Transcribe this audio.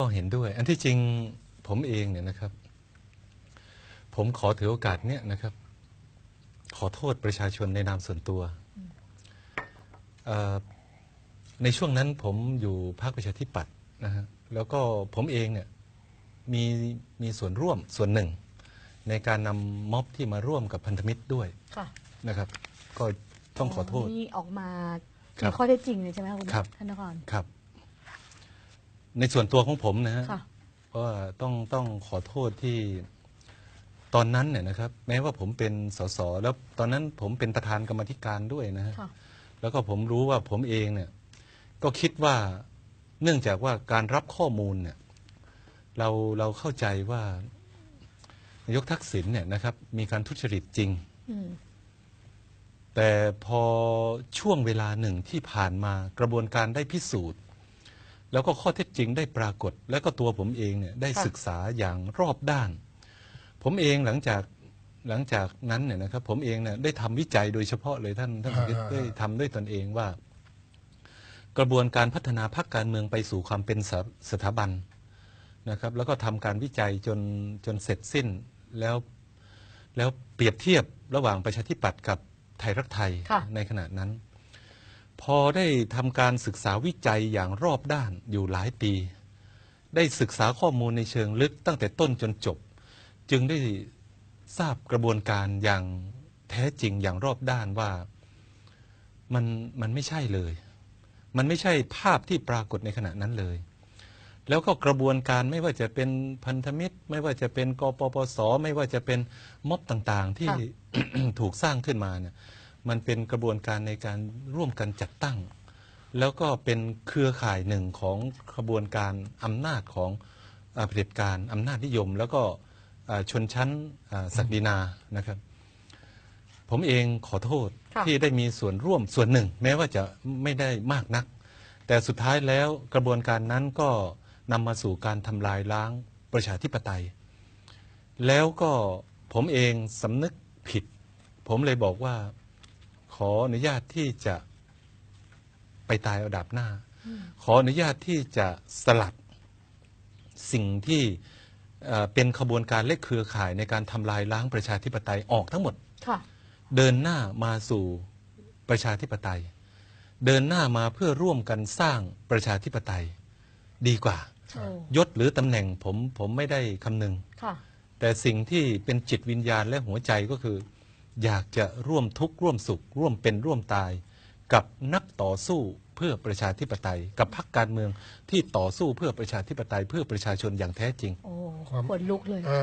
ก็เห็นด้วยอันที่จริงผมเองเนี่ยนะครับ ผมขอถือโอกาสเนี่ยนะครับ ขอโทษประชาชนในนามส่วนตัว ในช่วงนั้นผมอยู่ภาคประชาธิปัตย์นะฮะแล้วก็ผมเองเนี่ยมีมีส่วนร่วมส่วนหนึ่ง ในการนำม็อบที่มาร่วมกับพันธมิตรด้วยนะครับ ก็ต้องขอโทษนี่ออกมาข้อเท็จจริงเลยใช่ไหมคุณท่านนครครับในส่วนตัวของผมนะฮะก็ต้องต้องขอโทษที่ตอนนั้นเนี่ยนะครับ แม้ว่าผมเป็นสสแล้วตอนนั้นผมเป็นประธานกรรมธิการด้วยนะฮะแล้วก็ผมรู้ว่าผมเองเนี่ย ก็คิดว่าเนื่องจากว่าการรับข้อมูลเนี่ย เราเราเข้าใจว่านายกทักษิณเนี่ยนะครับมีการทุจริตจริง แต่พอช่วงเวลาหนึ่งที่ผ่านมากระบวนการได้พิสูจน์แล้วก็ข้อเท็จจริงได้ปรากฏ และก็ตัวผมเองเนี่ยได้ศึกษาอย่างรอบด้าน ผมเองหลังจากหลังจากนั้นเนี่ยนะครับ ผมเองเนี่ยได้ทำวิจัยโดยเฉพาะเลยท่านท่านได้ทำด้วยตนเองว่า กระบวนการพัฒนาพรรคการเมืองไปสู่ความเป็นสสถาบันนะครับ แล้วก็ทำการวิจัยจนจนเสร็จสิ้นแล้ว แล้วเปรียบเทียบระหว่างประชาธิปัตย์กับไทยรักไทยในขณะนั้นพอได้ทำการศึกษาวิจัยอย่างรอบด้านอยู่หลายปี ได้ศึกษาข้อมูลในเชิงลึกตั้งแต่ต้นจนจบ จึงได้ทราบกระบวนการอย่างแท้จริงอย่างรอบด้านว่ามันมันไม่ใช่เลย มันไม่ใช่ภาพที่ปรากฏในขณะนั้นเลย แล้วก็กระบวนการไม่ว่าจะเป็นพันธมิตร ไม่ว่าจะเป็นกปปสไม่ว่าจะเป็นม็อบต่างๆ ที่ถูกสร้างขึ้นมาเนี่ยมันเป็นกระบวนการในการร่วมกันจัดตั้ง แล้วก็เป็นเครือข่ายหนึ่งของกระบวนการอำนาจของเผด็จการอำนาจนิยมแล้วก็ชนชั้นศักดินานะครับ ผมเองขอโทษที่ได้มีส่วนร่วมส่วนหนึ่ง แม้ว่าจะไม่ได้มากนัก แต่สุดท้ายแล้วกระบวนการนั้นก็นำมาสู่การทำลายล้างประชาธิปไตย แล้วก็ผมเองสำนึกผิด ผมเลยบอกว่าขออนุญาตที่จะไปตายเอาดับหน้า ขออนุญาตที่จะสลัดสิ่งที่เป็นขบวนการเล็กเครือข่ายในการทำลายล้างประชาธิปไตยออกทั้งหมด เดินหน้ามาสู่ประชาธิปไตย เดินหน้ามาเพื่อร่วมกันสร้างประชาธิปไตย ดีกว่า ยศหรือตำแหน่งผมผมไม่ได้คำนึง แต่สิ่งที่เป็นจิตวิญญาณและหัวใจก็คืออยากจะร่วมทุกข์ร่วมสุข ร่วมเป็นร่วมตาย กับนักต่อสู้เพื่อประชาธิปไตย กับพรรคการเมืองที่ต่อสู้เพื่อประชาธิปไตยเพื่อประชาชนอย่างแท้จริงโอ้ขนลุกเลยอ่